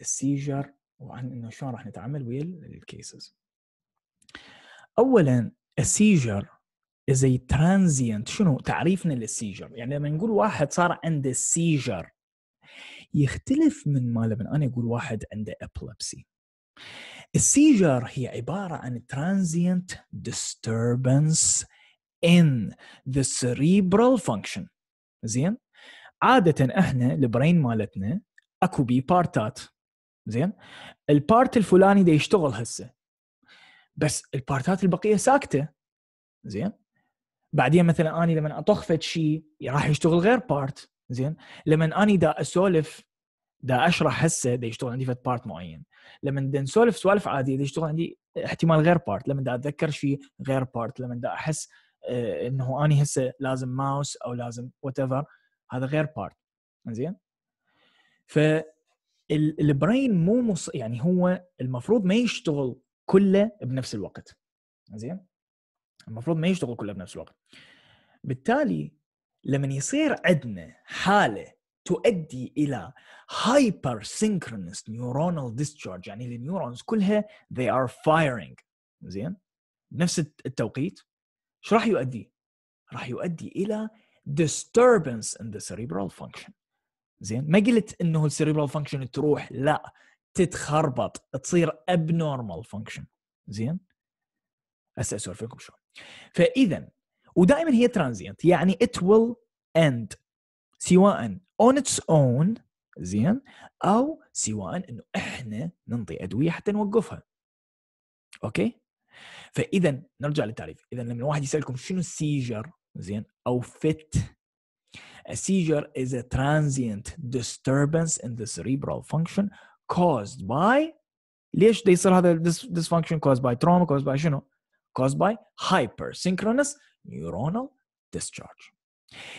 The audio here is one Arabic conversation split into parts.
السيجر وعن انه شلون راح نتعامل ويا الكيسز اولا السيجر از اي ترانزيانت شنو تعريفنا للسيجر يعني لما نقول واحد صار عنده سيجر يختلف من ما لما انا اقول واحد عنده ابلبسي السيجر هي عبارة عن transient disturbance in the cerebral function زين عادة احنا البرين مالتنا اكو بي بارتات زين البارت الفلاني ده يشتغل هسه بس البارتات البقيه ساكته زين بعدين مثلا اني لما اطخ فد شيء راح يشتغل غير بارت زين لما اني دا اسولف دا اشرح هسه دا يشتغل عندي فد بارت معين لما دا نسولف سوالف عاديه دا يشتغل عندي احتمال غير بارت لما دا اتذكر شيء غير بارت لما دا احس آه، انه اني هسه لازم ماوس او لازم وات هذا غير بارت زين ف البرين مو مص... يعني هو المفروض ما يشتغل كله بنفس الوقت زين المفروض ما يشتغل كله بنفس الوقت بالتالي لما يصير عندنا حاله تؤدي الى هايبر سينكرونس نيورونال ديسشارج يعني النيورونز كلها they are firing زين بنفس التوقيت ايش راح يؤدي؟ راح يؤدي الى disturbance in the cerebral function زين ما قلت انه السيريبرال فانكشن تروح لا تتخربط تصير ابنورمال فانكشن زين هسه اسولف لكم شلون فاذا ودائما هي ترانزينت يعني ات ويل اند سواء اون اتس اون زين او سواء انه احنا ننطي ادويه حتى نوقفها اوكي فاذا نرجع للتعريف اذا لما الواحد يسالكم شنو السيجر زين او فت A seizure is a transient disturbance in the cerebral function caused by ليش ده يصير هذا dysfunction caused by trauma caused by شنو؟ caused by hypersynchronous neuronal discharge.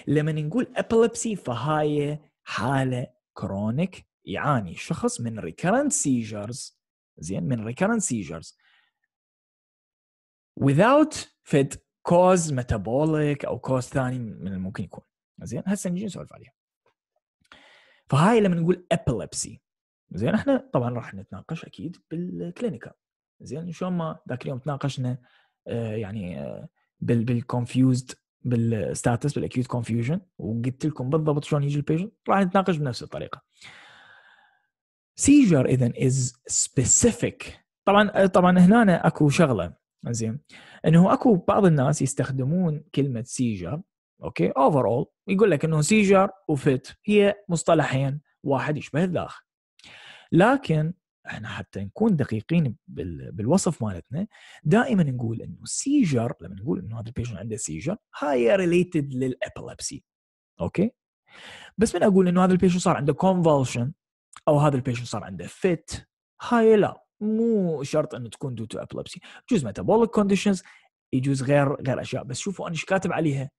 لما نقول epilepsy فهاي حالة chronic, يعاني شخص من recurrent seizures زين من recurrent seizures without fit cause metabolic او cause ثاني من الممكن يكون زين هسه نجي نسولف عليها فهاي لما نقول epilepsy زين احنا طبعا راح نتناقش اكيد بالكلينيكال زين شلون ما ذاك اليوم تناقشنا آه يعني آه بال بالكونفيوزد بالستاتس بالاكيوت كونفيوجن وقلت لكم بالضبط شلون يجي البيشنت راح نتناقش بنفس الطريقه سيجر اذا از سبيسيفيك طبعا آه، طبعا هنا اكو شغله زين انه اكو بعض الناس يستخدمون كلمه سيجر اوكي اوفر اول يقول لك انه سيجر وفيت هي مصطلحين واحد يشبه الآخر لكن احنا حتى نكون دقيقين بالوصف مالتنا دائما نقول انه السيجر لما نقول انه هذا البيشن عنده سيجر هاي ريليتد للابيلبسي اوكي بس من اقول انه هذا البيشن صار عنده كونفولشن او هذا البيشن صار عنده فيت هاي لا مو شرط انه تكون دو تو ابيلبسي يجوز ميتابوليك كونديشنز يجوز غير غير اشياء بس شوفوا انا ايش كاتب عليها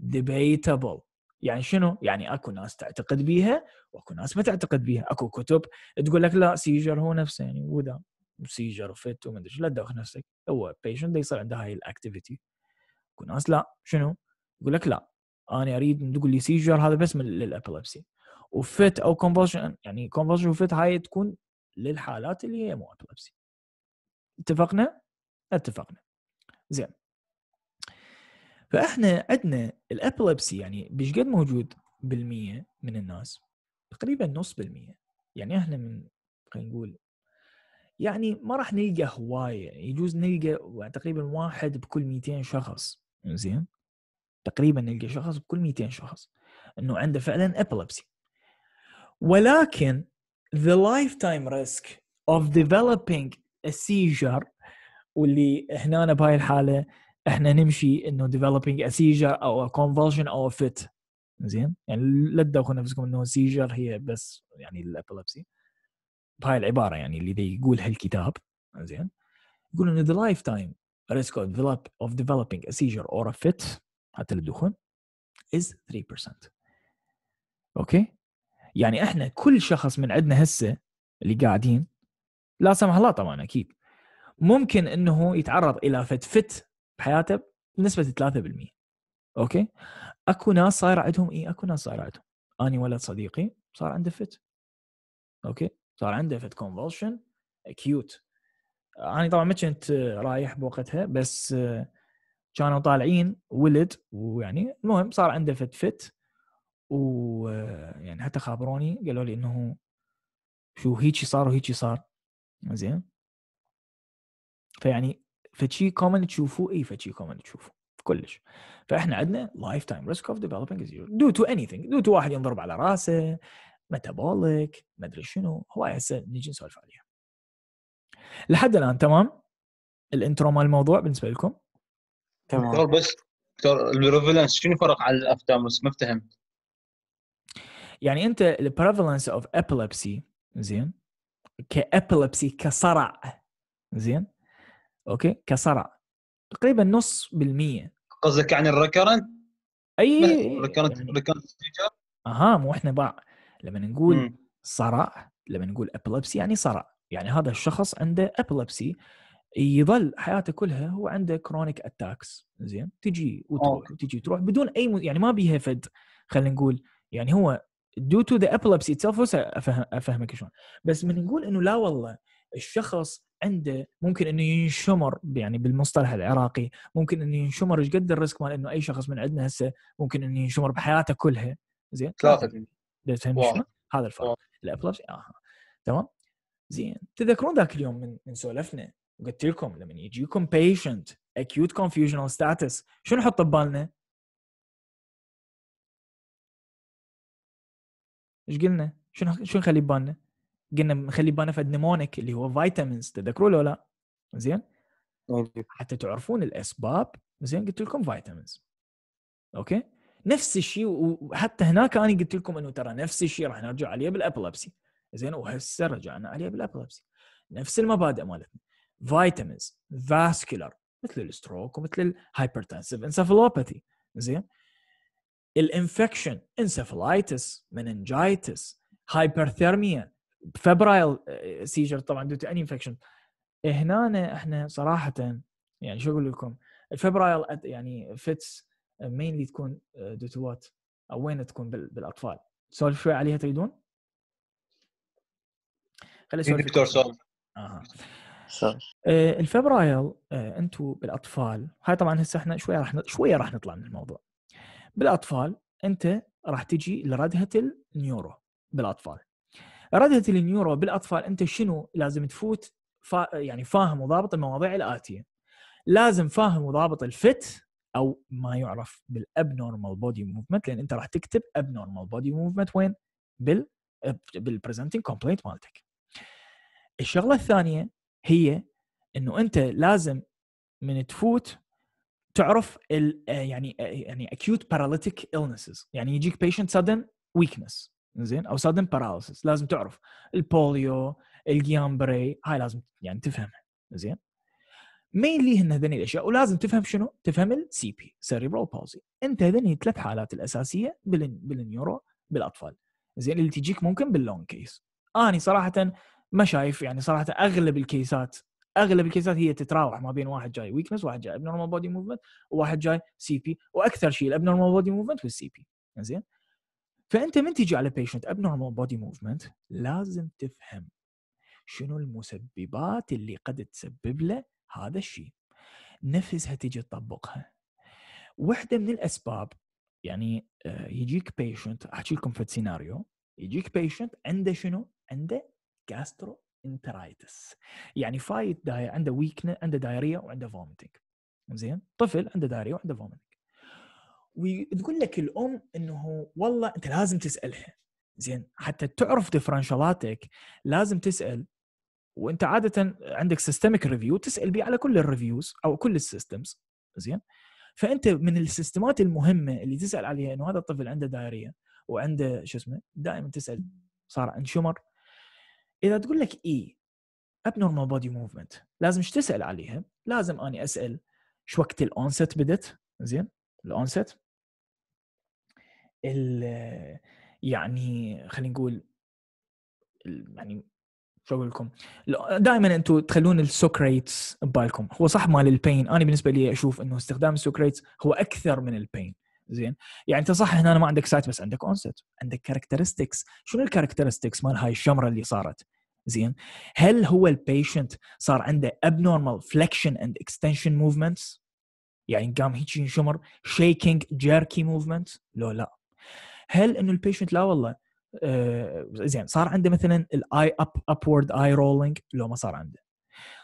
debatable يعني شنو؟ يعني اكو ناس تعتقد بيها واكو ناس ما تعتقد بيها، اكو كتب تقول لك لا سيجر هو نفسه يعني وذا سيجر وفت وما ادري لا تدوخ نفسك هو بيشنت يصير عنده هاي الاكتيفيتي اكو ناس لا شنو؟ يقول لك لا انا اريد تقول لي سيجر هذا بس من للابيلبسي وفت او كونفولشن يعني كونفولشن وفت هاي تكون للحالات اللي هي مو ابيلبسي اتفقنا؟ اتفقنا زين فاحنا عندنا الابيلبسي يعني بيش قد موجود بالمية من الناس تقريبا نص بالمية يعني احنا من خلينا نقول يعني ما راح نلقى هوايه يجوز نلقى تقريبا واحد بكل 200 شخص زين تقريبا نلقى شخص بكل 200 شخص انه عنده فعلا ابلبسي ولكن the lifetime risk of developing a seizure واللي هنا بهاي الحاله احنا نمشي انه ديفلوبينج ا سيجر او كونفولشن او فيت زين يعني لا تدوخوا نفسكم انه سيجر هي بس يعني الابيلبسي بهاي العباره يعني اللي يقولها الكتاب زين يقول انه ذا لايف تايم risk of, develop, of developing a seizure or a fit حتى الدخون is 3% اوكي يعني احنا كل شخص من عندنا هسه اللي قاعدين لا سمح الله طبعا اكيد ممكن انه يتعرض الى فت فت بحياته بنسبه 3% اوكي اكو ناس صاير عندهم اي اكو ناس صاير عندهم اني ولد صديقي صار عنده فت اوكي صار عنده فت كونفولشن اكيوت انا طبعا ما كنت رايح بوقتها بس كانوا طالعين ولد ويعني المهم صار عنده فت فت ويعني حتى خابروني قالوا لي انه شو هيجي صار وهيجي صار زين فيعني فشي كومن تشوفوه اي فشي كومن تشوفوه كلش فاحنا عندنا لايف تايم ريسك اوف ديفلوبينج زيرو دو تو اني ثينج دو تو واحد ينضرب على راسه ميتابوليك ما ادري شنو هواي هسه نجي نسولف عليها لحد الان تمام الانترو مال الموضوع بالنسبه لكم تمام بس دكتور البريفلنس شنو فرق عن الافتاموس ما فهمت يعني انت البريفلنس اوف ابيلبسي زين كابيلبسي كصرع زين اوكي كصرع تقريبا نص بالمية قصدك يعني الريكرنت؟ اي ريكرنت يعني ريكرنت اها مو احنا باع لما نقول صرع لما نقول ابلبسي يعني صرع يعني هذا الشخص عنده ابلبسي يظل حياته كلها هو عنده كرونيك اتاكس زين تجي وتروح تجي وتروح بدون اي م... يعني ما بيها فد خلينا نقول يعني هو دو تو ذا ابلبسي اتسلف افهمك شلون بس من نقول انه لا والله الشخص عنده ممكن انه ينشمر يعني بالمصطلح العراقي ممكن انه ينشمر ايش قد الريسك مال انه اي شخص من عندنا هسه ممكن انه ينشمر بحياته كلها زين ثلاثة هذا الفرق الابلبسي اها تمام زين تذكرون ذاك اليوم من من سولفنا وقلت لكم لما يجيكم بيشنت acute confusional status شو نحط ببالنا؟ ايش قلنا؟ شو شو نخلي ببالنا؟ قلنا بالنا فد نيمونيك اللي هو فيتامينز تذكروا له لا زين حتى تعرفون الاسباب زين قلت لكم فيتامينز اوكي نفس الشيء وحتى هناك انا قلت لكم انه ترى نفس الشيء راح نرجع عليه بالابلبسي زين وهسه رجعنا عليه بالابلبسي نفس المبادئ مالتنا فيتامينز فاسكولار مثل الستروك ومثل الهايبرتنسيف انسفالوباثي زين الانفكشن انسفلايتس مننجايتس هايبرثيرميا فبرايل آه، سيجر طبعا دوت اني انفكشن هنا احنا صراحه يعني شو اقول لكم الفبرايل يعني فيتس مينلي تكون دوت آه، وات او وين تكون بالاطفال سولف شوي عليها تريدون؟ خلي اسولف إيه، دكتور سولف اها آه، الفبرايل انتم بالاطفال هاي طبعا هسه احنا شويه راح شويه راح نطلع من الموضوع بالاطفال انت راح تجي لردهه النيورو بالاطفال راديو النيورو بالاطفال انت شنو لازم تفوت فا يعني فاهم وضابط المواضيع الاتيه لازم فاهم وضابط الفت او ما يعرف بالابنورمال بودي موفمنت لان انت راح تكتب ابنورمال بودي موفمنت وين؟ بال بالبرزنتنج كومبلينت مالتك. الشغله الثانيه هي انه انت لازم من تفوت تعرف يعني يعني acute paralytic illnesses يعني يجيك patient sudden weakness زين او سادن باراليسيس لازم تعرف البوليو الجيامبري هاي لازم يعني تفهمها زين مينلي هن هذني الاشياء ولازم تفهم شنو؟ تفهم السي بي سيريبرال بالزي انت هذني الثلاث حالات الاساسيه بالنيورو بالاطفال زين اللي تجيك ممكن باللون كيس اني صراحه ما شايف يعني صراحه اغلب الكيسات اغلب الكيسات هي تتراوح ما بين واحد جاي ويكنس واحد جاي ابنورمال بودي موفمنت وواحد جاي سي بي واكثر شيء الابنورمال بودي موفمنت والسي بي زين فانت من تيجي على بيشنت ابنورمال بودي موفمنت لازم تفهم شنو المسببات اللي قد تسبب له هذا الشيء نفسها تيجي تطبقها واحده من الاسباب يعني آه، يجيك بيشنت احكي لكم في سيناريو يجيك بيشنت عنده شنو عنده جاسترو انترايتس يعني فايت داي عنده ويكنس عنده دايريا وعنده فوميتنج زين طفل عنده دايريا وعنده فوميتنج وتقول لك الام انه والله انت لازم تسالها زين حتى تعرف ديفرنشالاتك لازم تسال وانت عاده عندك سيستمك ريفيو تسال بيه على كل الريفيوز او كل السيستمز زين فانت من السيستمات المهمه اللي تسال عليها انه هذا الطفل عنده دايريه وعنده شو اسمه دائما تسال صار عند شمر اذا تقول لك اي ابنورمال بودي موفمنت لازم ايش تسال عليها؟ لازم اني اسال شو وقت الاونست بدت زين الاونست ال يعني خلينا نقول يعني شو اقول لكم دائما انتم تخلون السوكريتس ببالكم هو صح مال البين انا بالنسبه لي اشوف انه استخدام السوكريتس هو اكثر من البين زين يعني انت صح هنا ما عندك سايت بس عندك اونست عندك كاركترستكس شنو الكاركترستكس مال هاي الشمره اللي صارت زين هل هو البيشنت صار عنده ابنورمال فليكشن اند اكستنشن موفمنتس يعني قام هيك شمر شيكينج جيركي موفمنت لو لا هل انه البيشنت لا والله آه زين صار عنده مثلا الاي اب ابورد اي رولينج لو ما صار عنده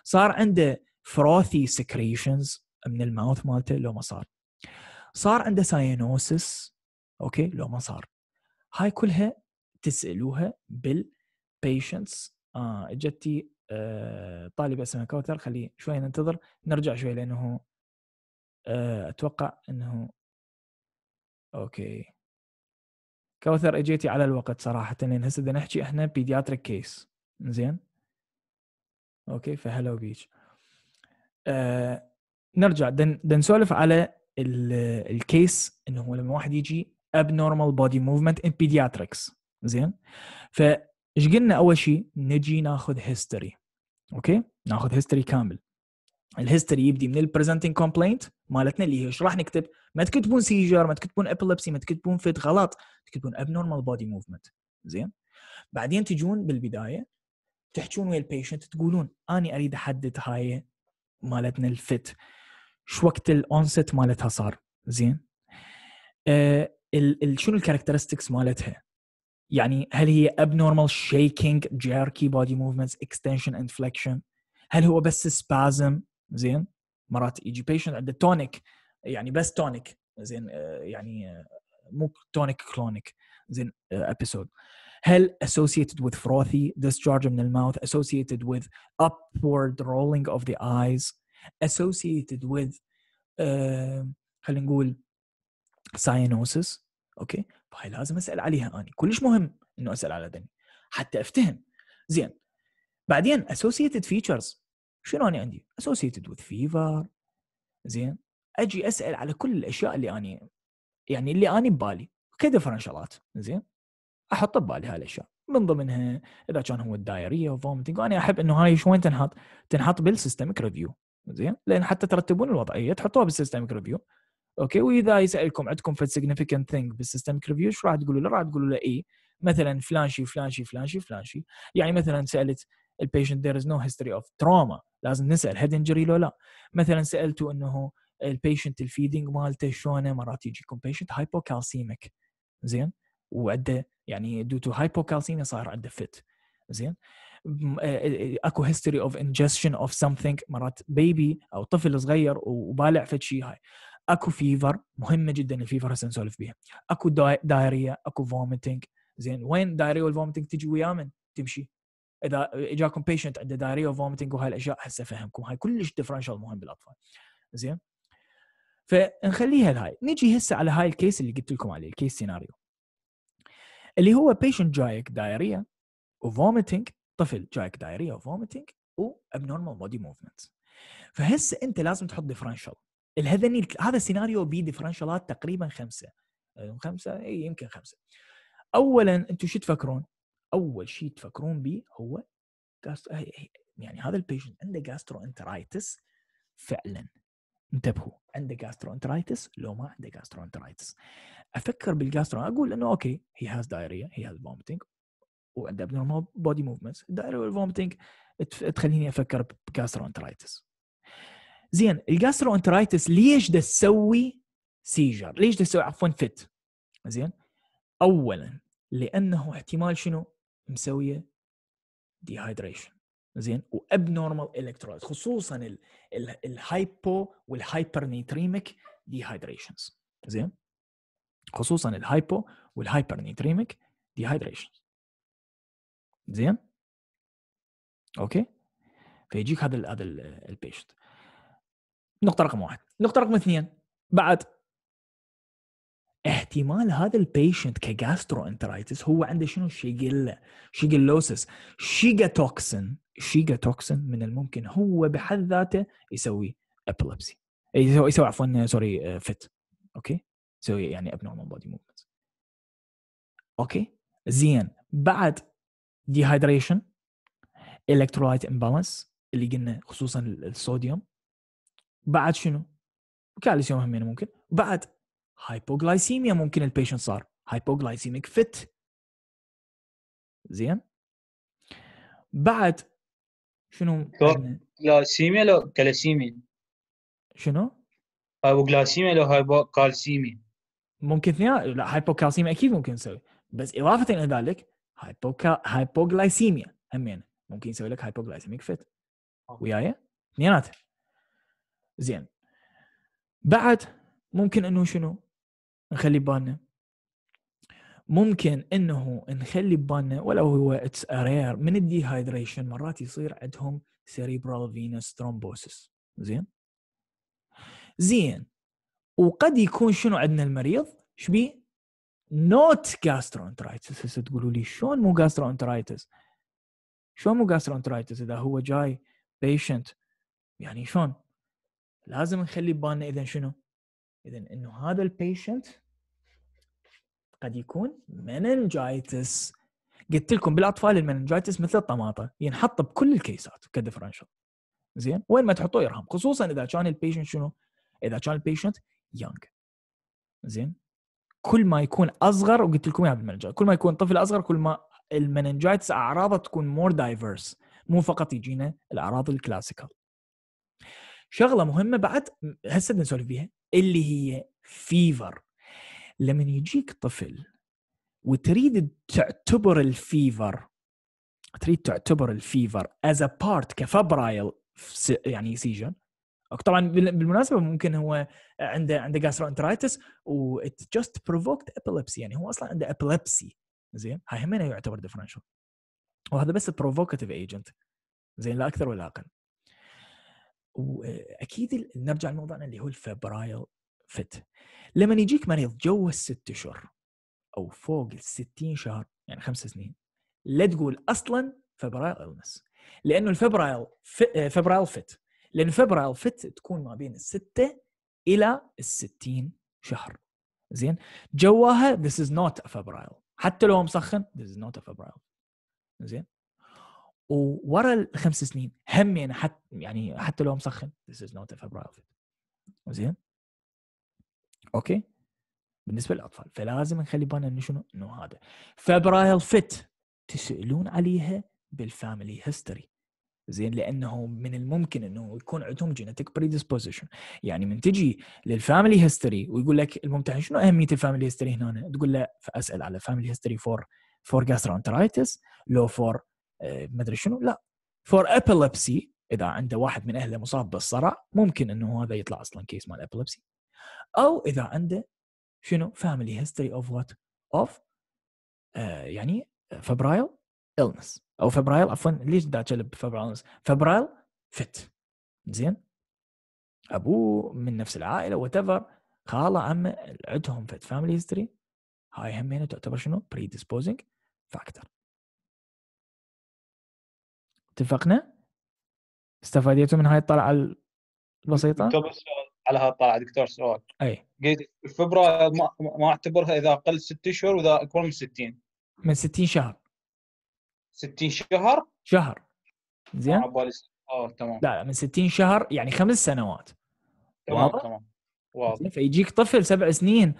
صار عنده فروثي سكريشنز من الماوث مالته لو ما صار صار عنده ساينوسس اوكي لو ما صار هاي كلها تسالوها بالبيشنتس اه اجتي آه طالبه اسمها كوثر خلي شوي ننتظر نرجع شوي لانه آه اتوقع انه اوكي كوثر اجيتي على الوقت صراحه لان هسه بدنا نحكي احنا بيدياتريك كيس زين اوكي فهلا بيج آه نرجع بدنا نسولف على الكيس انه هو لما واحد يجي نورمال بودي موفمنت ان بيدياتريكس زين فايش قلنا اول شيء نجي ناخذ هيستوري اوكي ناخذ هيستوري كامل الهيستوري يبدي من البريزنتنج كومبلينت مالتنا اللي هي ايش راح نكتب ما تكتبون سيجر ما تكتبون ابيلبسي ما تكتبون فيت غلط تكتبون ابنورمال بودي موفمنت زين بعدين تجون بالبدايه تحجون ويا البيشنت تقولون اني اريد احدد هاي مالتنا الفت شو وقت الاونست مالتها صار زين آه شنو الكاركترستكس مالتها يعني هل هي abnormal shaking jerky body movements extension inflection هل هو بس spasm زين مرات يجي بيشنت عنده تونيك يعني بس تونيك زين آه، يعني آه، مو تونيك كلونيك زين ابيسود آه، هل associated with frothy discharge من الماوث associated with upward rolling of the eyes associated with uh, خلينا نقول cyanosis اوكي okay. فهي لازم اسال عليها اني كلش مهم انه اسال على دني حتى افتهم زين بعدين associated features شنو انا عندي؟ اسوسيتد وذ فيفر زين اجي اسال على كل الاشياء اللي اني يعني اللي اني ببالي كدفرنشالات زين احط ببالي هاي الاشياء من ضمنها اذا كان هو الدايريه وفومتنج وانا احب انه هاي شوين تنحط تنحط بالسيستمك ريفيو زين لان حتى ترتبون الوضعيه تحطوها بالسيستمك ريفيو اوكي واذا يسالكم عندكم في سيجنفيكنت ثينج بالسيستمك ريفيو شو راح تقولوا له؟ راح تقولوا له اي مثلا فلان شي فلان شي فلان شي فلان شي يعني مثلا سالت البيشنت ذير از نو هيستوري اوف تروما لازم نسال هيد انجري لو لا مثلا سالته انه البيشنت الفيدنج مالته شلونه مرات يجيكم بيشنت هايبوكالسيميك زين وعنده يعني دو تو هايبوكالسيميا صار عنده فت زين آه، آه، آه، اكو هيستوري اوف انجستشن اوف سمثينج مرات بيبي او طفل صغير وبالع فد شيء هاي اكو فيفر مهمه جدا الفيفر هسه نسولف بيها اكو دايريا اكو فوميتنج زين وين دايريا والفوميتنج تجي ويا من تمشي اذا اجاكم بيشنت عنده دايريا وفومتنج وهالاشياء هسه فهمكم هاي كلش ديفرنشال مهم بالاطفال زين فنخليها هاي نجي هسه على هاي الكيس اللي قلت لكم عليه الكيس سيناريو اللي هو بيشنت جايك دايريا وفومتنج طفل جايك دايريا وفومتنج وابنورمال بودي موفمنت فهسه انت لازم تحط ديفرنشال الهذني هذا السيناريو بي ديفرنشالات تقريبا خمسه خمسه اي يمكن خمسه اولا انتم شو تفكرون؟ اول شيء تفكرون به هو جاست... يعني هذا البيشنت عنده جاسترو انترايتس فعلا انتبهوا عنده جاسترو انترايتس لو ما عنده جاسترو انترايتس افكر بالجاسترو اقول انه اوكي هي هاز دايريا هي هاز فومتنج وعنده ابنورمال بودي موفمنتس الدايريا والفومتنج تخليني افكر بجاسترو انترايتس زين الجاسترو انترايتس ليش ده تسوي سيجر ليش ده تسوي عفوا فت زين اولا لانه احتمال شنو مسويه ديهايدريشن زين واب نورمال الكترولايت خصوصا الهايبو والهايبر نيتريميك ديهايدريشنز زين خصوصا الهايبو والهايبر نيتريميك ديهايدريشنز زين اوكي فيجيك هذا هذا البيشنت نقطه رقم واحد نقطه رقم اثنين بعد احتمال هذا البيشنت كجاسترو انترايتس هو عنده شنو شيجيلا شيجيلوسس شيجا توكسن من الممكن هو بحد ذاته يسوي ابلبسي يسوي, يسوي عفوا سوري آه، فت اوكي يسوي يعني ابنورمال بودي موفمنت اوكي زين بعد ديهايدريشن الكترولايت امبالانس اللي قلنا خصوصا الصوديوم بعد شنو؟ كالسيوم همين يعني ممكن بعد هايبوغلايسيميا ممكن البيشنت صار هايبوغلايسيميك فت زين بعد شنو كلاسيميا لو كالسيميا شنو هايبوغلايسيميا لو هايبوكالسيميا ممكن اثنين لا هايبوكالسيميا اكيد ممكن نسوي بس اضافه الى ذلك هايبوكا هايبوغلايسيميا همين ممكن يسوي لك هايبوغلايسيميك فت وياي اثنيناتهم زين بعد ممكن انه شنو نخلي بالنا ممكن انه نخلي بالنا ولو هو اتس ارير من الديهايدريشن مرات يصير عندهم سيريبرال فينوس ثرومبوسس زين زين وقد يكون شنو عندنا المريض شبيه نوت جاسترونترايتس هسه تقولوا لي شلون مو جاسترونترايتس شلون مو جاسترونترايتس اذا هو جاي بيشنت يعني شلون لازم نخلي بالنا اذا شنو اذا انه هذا البيشنت قد يكون مننجايتس قلت لكم بالاطفال المننجايتس مثل الطماطه ينحط بكل الكيسات كديفرنشال زين وين ما تحطوه يرهم خصوصا اذا كان البيشنت شنو؟ اذا كان البيشنت يونغ زين كل ما يكون اصغر وقلت لكم اياها بالمننجايتس كل ما يكون طفل اصغر كل ما المننجايتس اعراضه تكون مور دايفرس مو فقط يجينا الاعراض الكلاسيكال شغله مهمه بعد هسه نسولف فيها اللي هي فيفر لما يجيك طفل وتريد تعتبر الفيفر تريد تعتبر الفيفر از ا بارت كفبرايل يعني سيجن طبعا بالمناسبه ممكن هو عنده عنده جاسترو انترايتس و ات جاست بروفوكت ابيلبسي يعني هو اصلا عنده ابيلبسي زين هاي همينه يعتبر ديفرنشال وهذا بس بروفوكاتيف ايجنت زين لا اكثر ولا اقل واكيد نرجع لموضوعنا اللي هو الفبرايل فت لما يجيك مريض جوا الست اشهر او فوق ال 60 شهر يعني خمس سنين لا تقول اصلا فبرايل النس لانه الفبرايل فبرايل فت لان فبرايل فت تكون ما بين الستة الى ال 60 شهر زين جواها this is not a febrile حتى لو مسخن this is not a febrile زين وورا الخمس سنين همي انا يعني حتى يعني حتى لو مسخن this is not a febrile outfit زين اوكي بالنسبه للاطفال فلازم نخلي بالنا انه شنو انه هذا فبرايل فيت تسالون عليها بالفاميلي هيستوري زين لانه من الممكن انه يكون عندهم جينيتك بريديسبوزيشن يعني من تجي للفاميلي هيستوري ويقول لك الممتحن شنو اهميه الفاميلي هيستوري هنا تقول له فاسال على فاميلي هيستوري فور فور جاسترونترايتس لو فور ما ادري شنو لا فور ابيلبسي اذا عنده واحد من اهله مصاب بالصرع ممكن انه هذا يطلع اصلا كيس مال ابيلبسي او اذا عنده شنو فاميلي هيستوري اوف وات اوف يعني فبرايل illness او فبرايل عفوا ليش دا كلب فبرايل فبرايل فت زين ابوه من نفس العائله وات ايفر خاله عمه عندهم فت فاميلي هيستوري هاي همينه تعتبر شنو بريديسبوزنج فاكتور اتفقنا استفاديتوا من هاي الطلعه البسيطه على هاي الطلعه دكتور سؤال اي قلت الفبره ما, ما اعتبرها اذا اقل ست اشهر واذا اكبر من 60 من 60 شهر 60 شهر شهر زين اه تمام لا لا من 60 شهر يعني خمس سنوات تمام واضح؟ تمام واضح فيجيك طفل سبع سنين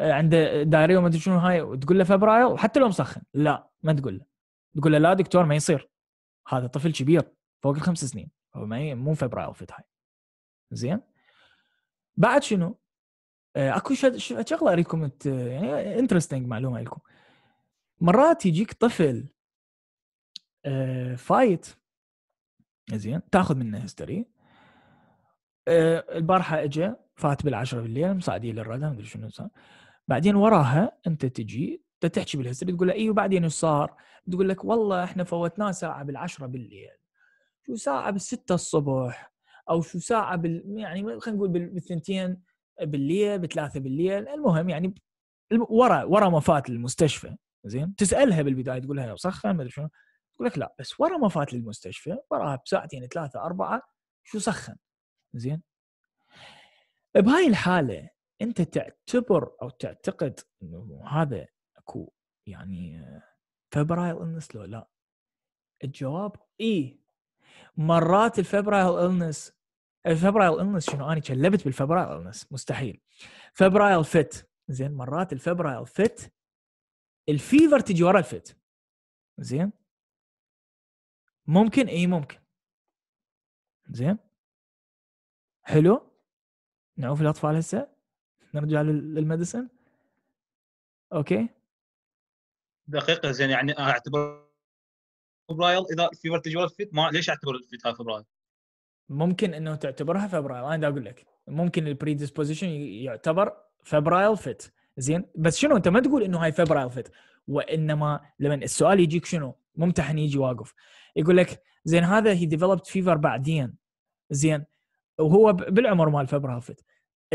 آه، عنده دايريه وما ادري شنو هاي وتقول له فبراير وحتى لو مسخن لا ما تقول له تقول له لا دكتور ما يصير هذا طفل كبير فوق الخمس سنين هو ما مو فبراير فتحي زين بعد شنو؟ آه، اكو شغله اريكم آه، يعني انترستنج معلومه لكم مرات يجيك طفل فايت آه، زين تاخذ منه هيستوري البارحه اجى فات بالعشرة بالليل مصعدين ما ادري شنو صار بعدين وراها انت تجي انت تحكي بالهستري تقول له ايوه بعدين ايش صار؟ تقول لك والله احنا فوتناه ساعه بالعشرة بالليل شو ساعه بالستة الصبح او شو ساعه بال يعني خلينا نقول بالثنتين بالليل بثلاثه بالليل المهم يعني ورا ورا فات المستشفى زين تسالها بالبدايه تقول لها سخن ما ادري شنو تقول لك لا بس ورا فات المستشفى وراها بساعتين ثلاثه اربعه شو سخن زين بهاي الحاله انت تعتبر او تعتقد انه هذا اكو يعني فبرايل النس لو لا الجواب اي مرات الفبرايل النس الفبرايل النس شنو انا كلبت بالفبرايل النس مستحيل فبرايل فت زين مرات الفبرايل فت الفيفر تجي ورا الفت زين ممكن اي ممكن زين حلو نعوف الاطفال هسه نرجع للمدسن اوكي دقيقه زين يعني اعتبر فبراير اذا في فيرتج فيت ما ليش اعتبر الفيت هاي فبراير؟ ممكن انه تعتبرها فبراير انا اقول لك ممكن البري ديسبوزيشن يعتبر فبراير فيت زين بس شنو انت ما تقول انه هاي فبراير فيت وانما لما السؤال يجيك شنو ممتحن يجي واقف يقول لك زين هذا هي ديفلوبد فيفر بعدين زين وهو بالعمر مال فبراير فيت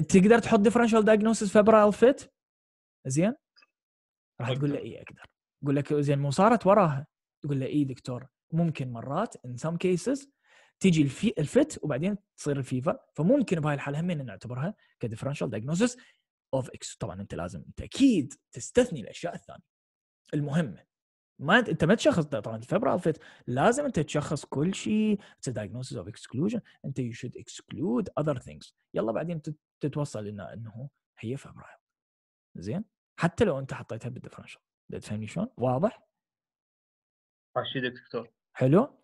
تقدر تحط ديفرنشال دايجنوسيس فبراير فيت زين راح تقول له اي اقدر يقول لك زين مو صارت وراها تقول له اي دكتور ممكن مرات ان سم كيسز تيجي الفي الفت وبعدين تصير الفيفا فممكن بهاي الحاله همين نعتبرها كديفرنشال دايجنوستس اوف اكس طبعا انت لازم انت اكيد تستثني الاشياء الثانيه المهمه ما انت ما تشخص طبعا الفبره فيت لازم انت تشخص كل شيء اتس diagnosis اوف اكسكلوجن انت يو شود اكسكلود اذر ثينجز يلا بعدين تتوصل انه انه هي فبره زين حتى لو انت حطيتها بالديفرنشال تفهمني شلون؟ واضح؟ ماشي دكتور حلو؟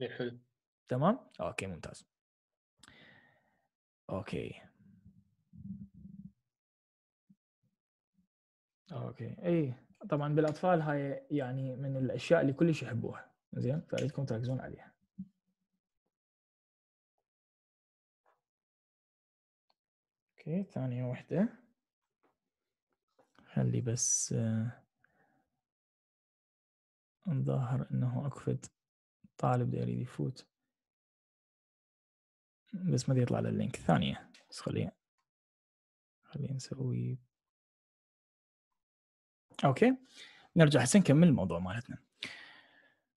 إيه، حلو تمام؟ اوكي ممتاز اوكي اوكي اي طبعا بالاطفال هاي يعني من الاشياء اللي كلش يحبوها زين فاريدكم تركزون عليها اوكي ثانيه واحده خلي بس آه الظاهر انه اكفد طالب دا يريد يفوت بس ما يطلع له اللينك ثانية بس خلينا خلينا نسوي اوكي نرجع هسه نكمل الموضوع مالتنا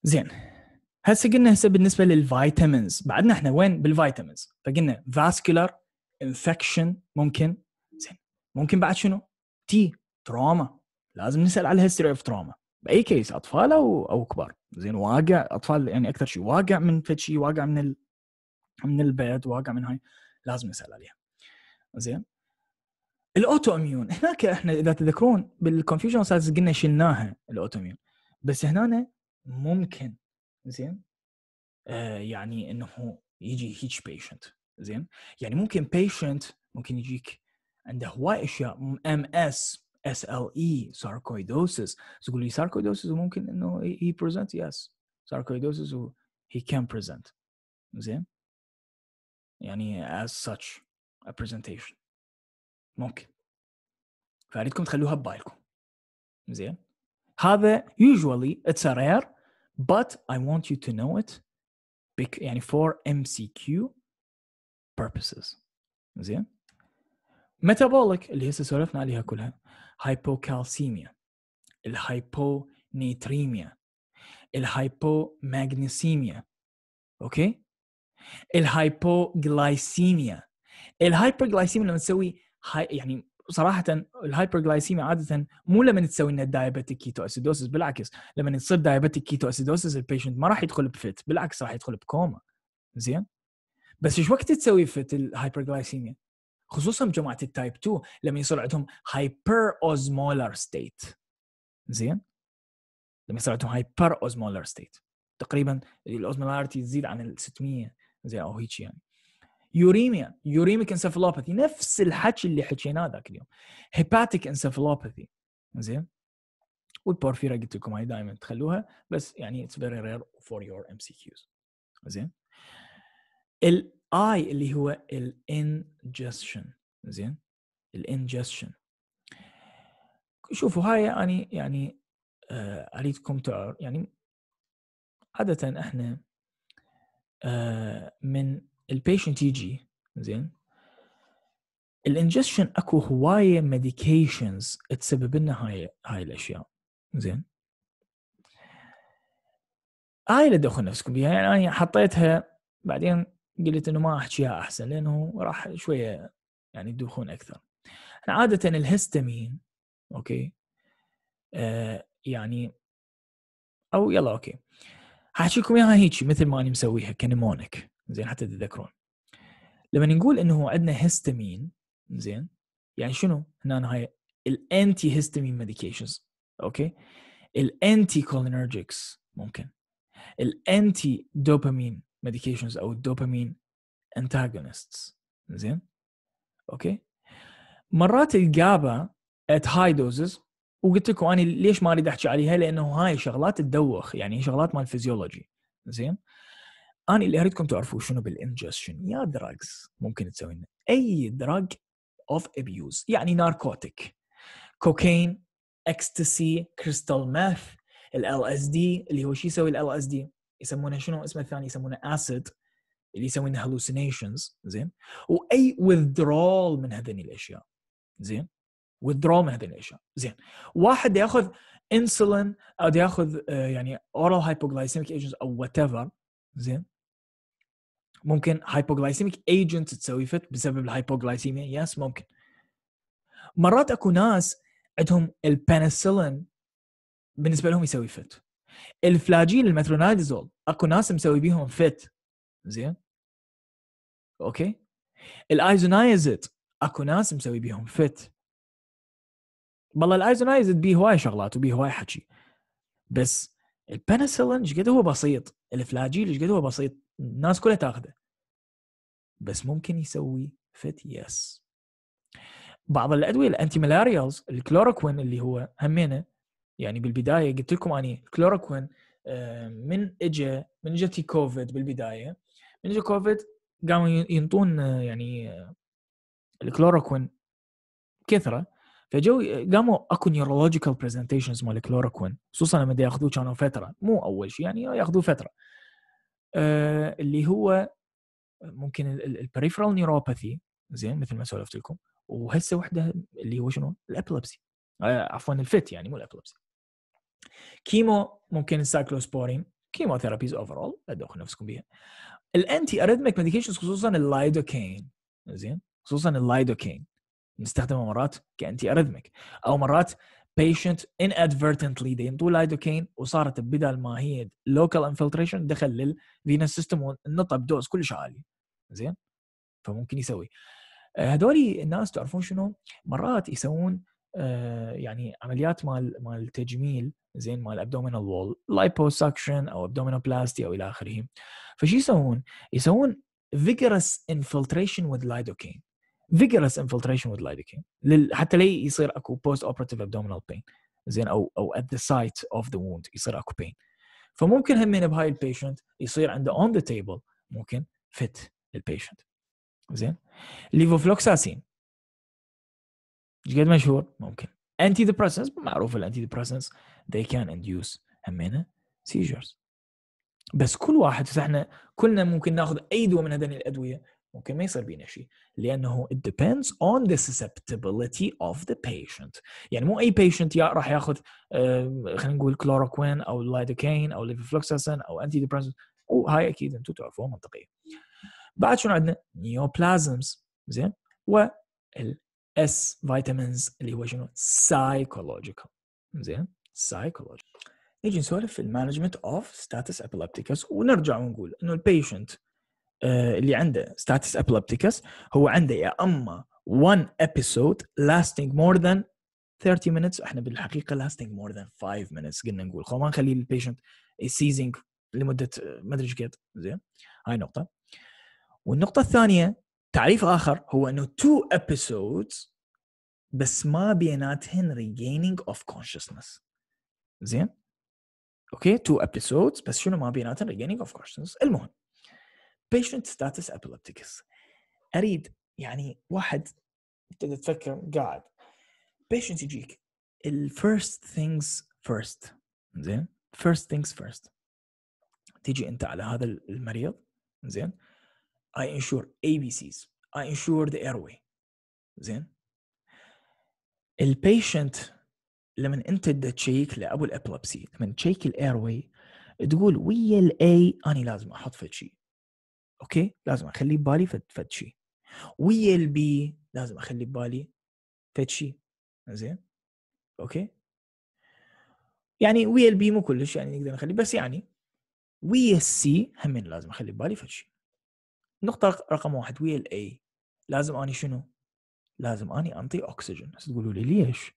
زين هسه قلنا هسه بالنسبه للفيتامينز بعدنا احنا وين بالفيتامينز فقلنا فاسكولار انفكشن ممكن زين ممكن بعد شنو تي تروما لازم نسال على الهيستوري اوف تروما باي كيس اطفال او او كبار زين واقع اطفال يعني اكثر شيء واقع من فد شيء واقع من ال... من البيت واقع من هاي لازم نسال عليها زين الاوتو اميون هناك احنا اذا تذكرون بالكونفيوجن سايز قلنا شلناها الاوتو اميون بس هنا ممكن زين آه يعني انه يجي هيج بيشنت زين يعني ممكن بيشنت ممكن يجيك عنده هواي اشياء ام اس SLE sarcoidosis تقول لي sarcoidosis ممكن انه he present yes sarcoidosis he can present زين يعني as such a presentation ممكن فاريدكم تخلوها ببالكم زين هذا usually it's a rare but I want you to know it يعني for MCQ purposes زين metabolic اللي هسه سولفنا عليها كلها هايبوكالسيميا الهايبونيتريميا الهايبوماغنيسيميا اوكي الهايبوغلايسيميا الهايبرغلايسيميا لما تسوي هاي يعني صراحه الهايبرغلايسيميا عاده مو لما تسوي لنا الدايابيتيك كيتو اسيدوسيس بالعكس لما تصير دايابيتيك كيتو اسيدوسيس البيشنت ما راح يدخل بفت بالعكس راح يدخل بكوما زين بس ايش وقت تسوي فت الهايبرغلايسيميا خصوصا جماعه التايب 2 لما يصير عندهم هايبر اوزمولر ستيت زين لما يصير عندهم هايبر اوزمولر ستيت تقريبا الاوزمولاريتي تزيد عن ال 600 زين او هيك يعني يوريميا يوريميك انسفالوباثي نفس الحكي اللي حكيناه ذاك اليوم هيباتيك انسفالوباثي زين والبورفيرا قلت لكم هاي دائما تخلوها بس يعني اتس فيري رير فور يور ام سي كيوز زين اي اللي هو الانجستشن زين الانجستشن شوفوا هاي يعني يعني آه، اريدكم تعر يعني عاده احنا آه، من البيشنت يجي زين الانجستشن اكو هوايه ميديكيشنز تسبب لنا هاي هاي الاشياء زين هاي اللي دخل نفسكم بها يعني انا حطيتها بعدين قلت انه ما احكيها احسن لانه راح شويه يعني يدوخون اكثر عاده الهستامين اوكي آه يعني او يلا اوكي حاحكيكم اياها هيك مثل ما انا مسويها كنمونك زين حتى تتذكرون لما نقول انه عندنا هيستامين زين يعني شنو هنا هاي الانتي هيستامين ميديكيشنز اوكي الانتي كولينرجكس ممكن الانتي دوبامين medications او الدوبامين antagonists زين اوكي مرات الجابا ات هاي دوزز وقلت لكم انا ليش ما اريد احكي عليها لانه هاي شغلات تدوخ يعني شغلات مال الفيزيولوجي زين انا اللي اريدكم تعرفوا شنو بالانجستشن يا دراجز ممكن تسوي لنا اي دراج اوف ابيوز يعني ناركوتيك كوكايين اكستسي كريستال ماث ال ال اس دي اللي هو شو يسوي ال ال اس دي يسمونها شنو اسمها الثاني يسمونه اسيد اللي يسوون هلوسينيشنز زين واي withdrawal من هذين الاشياء زين withdrawal من هذين الاشياء زين واحد ياخذ انسولين او ياخذ آه، يعني اورال هايبوغلايسيميك ايجنتس او وات ايفر زين ممكن هايبوغلايسيميك ايجنت تسوي فت بسبب الهايبوغلايسيميا يس ممكن مرات اكو ناس عندهم البنسلين بالنسبه لهم يسوي فت الفلاجيل المترونيدازول اكو ناس مسوي بيهم فت زين اوكي الايزونايزد اكو ناس مسوي بيهم فت والله الايزونايزد بيه هواي شغلات وبيه هواي حكي بس البنسلين ايش قد هو بسيط الفلاجيل ايش قد هو بسيط الناس كلها تاخذه بس ممكن يسوي فت يس بعض الادويه الانتي ملاريالز الكلوروكوين اللي هو همينه يعني بالبدايه قلت لكم اني كلوروكوين آه، من اجى من اجتي كوفيد بالبدايه من اجى كوفيد قاموا ينطون آه، يعني آه، الكلوروكوين كثره فجو قاموا اكو نيورولوجيكال برزنتيشنز مال الكلوروكوين خصوصا لما ياخذوه كانوا فتره مو اول شيء يعني ياخذوه فتره اللي هو ممكن البريفرال نيوروباثي زين مثل ما سولفت لكم وهسه وحده اللي هو شنو الابلبسي عفوا الفت يعني مو الابلبسي كيمو ممكن السايكلوسبورين ثيرابيز اوفرول لا نفسكم بيها الانتي اريثميك ميديكيشنز خصوصا اللايدوكين زين خصوصا اللايدوكين نستخدمه مرات كانتي اريثميك او مرات بيشنت inadvertently ينطوا لايدوكين وصارت بدل ما هي لوكال انفلتريشن دخل للفينس سيستم ونطى بدوز كلش عالي زين فممكن يسوي آه، هذول الناس تعرفون شنو مرات يسوون آه، يعني عمليات مال مال تجميل زين مال ابدومينال وول لايبوسكشن او ابدومينال بلاستي او الى اخره فشو يسوون؟ يسوون فيجرس انفلتريشن وذ لايدوكين فيجرس انفلتريشن وذ لايدوكين حتى لي يصير اكو بوست اوبرتيف ابدومينال بين زين او او ات ذا سايت اوف ذا ووند يصير اكو بين فممكن همين بهاي البيشنت يصير عنده اون ذا تيبل ممكن فيت البيشنت زين ليفوفلوكساسين ايش قد مشهور ممكن انتي ديبرسنس معروف الانتي ديبرسنس they can induce همينه seizures بس كل واحد فاحنا كلنا ممكن ناخذ اي دواء من هذين الادويه ممكن ما يصير بينا شيء لانه it depends on the susceptibility of the patient يعني مو اي patient يا راح ياخذ آه، خلينا نقول كلوروكوين او لايدوكين او ليفلوكساسين او انتي ديبرسنس وهاي اكيد انتم تعرفوها منطقيه بعد شنو عندنا نيوبلازمز زين وال اس فيتامينز اللي هو شنو؟ سايكولوجيكال زين سايكولوجيكال نجي نسولف في المانجمنت اوف ستاتس ابيلابتيكس ونرجع ونقول انه البيشنت آه، اللي عنده ستاتس ابيلابتيكس هو عنده يا اما 1 ابيسود لاستنج مور ذان 30 minutes احنا بالحقيقه lasting more than 5 minutes قلنا نقول خو ما نخلي البيشنت سيزنج لمده آه، ما ادري ايش قد زين هاي نقطه والنقطه الثانيه تعريف اخر هو انه تو episodes بس ما بيناتهن regaining اوف consciousness زين اوكي تو episodes بس شنو ما بيناتهن regaining اوف consciousness المهم patient status epilepticus اريد يعني واحد تبدا تفكر قاعد patient يجيك الفيرست things first زين first things first تيجي انت على هذا المريض زين I insure ABCs I insure the airway زين البيشنت لما انت بدك تشيك لابو الابلبسي لما تشيك الايرواي تقول ويا الاي انا لازم احط فد شيء اوكي لازم اخلي ببالي فد شيء ويا البي لازم اخلي ببالي فد شيء زين اوكي يعني ويا البي مو كلش يعني نقدر نخلي بس يعني ويا السي هم لازم اخلي ببالي فد شيء النقطة رقم واحد ويا اي لازم اني شنو؟ لازم اني انطي اكسجين بس تقولوا لي ليش؟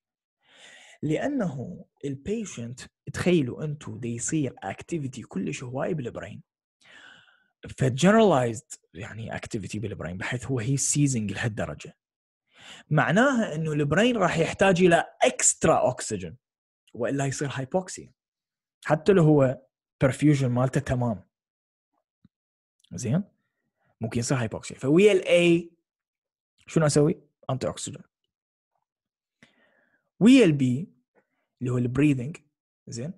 لانه البيشنت تخيلوا انتو دا يصير اكتيفيتي كلش هواي بالبرين فجنرالايزد يعني اكتيفيتي بالبرين بحيث هو هي سيزنج لهالدرجه معناها انه البرين راح يحتاج الى اكسترا اكسجين والا يصير هايبوكسيا حتى لو هو برفيوجن مالته تمام زين ممكن يصير هايبوكسيا فويا الاي شنو اسوي؟ انتي اوكسجين ويا البي اللي هو البريذنج زين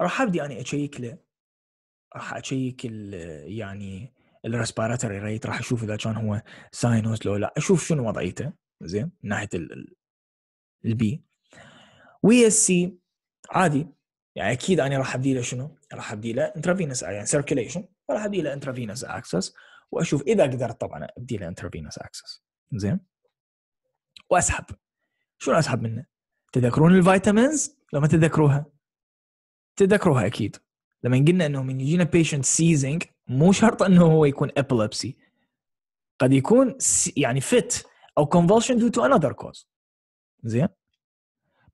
راح ابدي اني اشيك له راح اشيك يعني الريسبيراتوري ريت راح اشوف اذا كان هو ساينوس لو لا اشوف شنو وضعيته زين من ناحيه البي ويا السي عادي يعني اكيد انا راح ابدي له شنو؟ راح ابدي له انترافينس يعني سيركيليشن راح ابدي له انترافينس اكسس واشوف اذا قدرت طبعا ابدي له انترفينس اكسس زين واسحب شو اسحب منه؟ تذكرون الفيتامينز لما تذكروها تذكروها اكيد لما قلنا انه من يجينا بيشنت سيزنج مو شرط انه هو يكون ابلبسي قد يكون يعني فت او كونفولشن دو تو انذر كوز زين